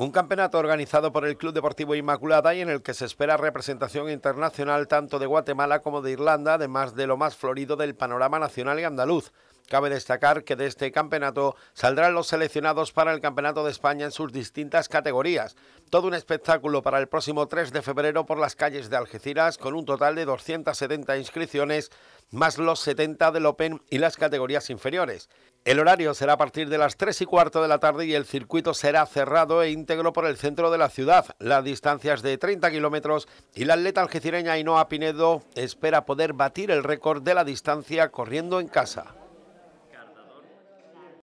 Un campeonato organizado por el Club Deportivo Inmaculada y en el que se espera representación internacional tanto de Guatemala como de Irlanda, además de lo más florido del panorama nacional y andaluz. Cabe destacar que de este campeonato saldrán los seleccionados para el Campeonato de España en sus distintas categorías. Todo un espectáculo para el próximo 3 de febrero por las calles de Algeciras con un total de 270 inscripciones, más los 70 del Open y las categorías inferiores. El horario será a partir de las 3 y cuarto de la tarde y el circuito será cerrado e íntegro por el centro de la ciudad. Las distancias de 30 kilómetros y la atleta algecireña Inoa Pinedo espera poder batir el récord de la distancia corriendo en casa.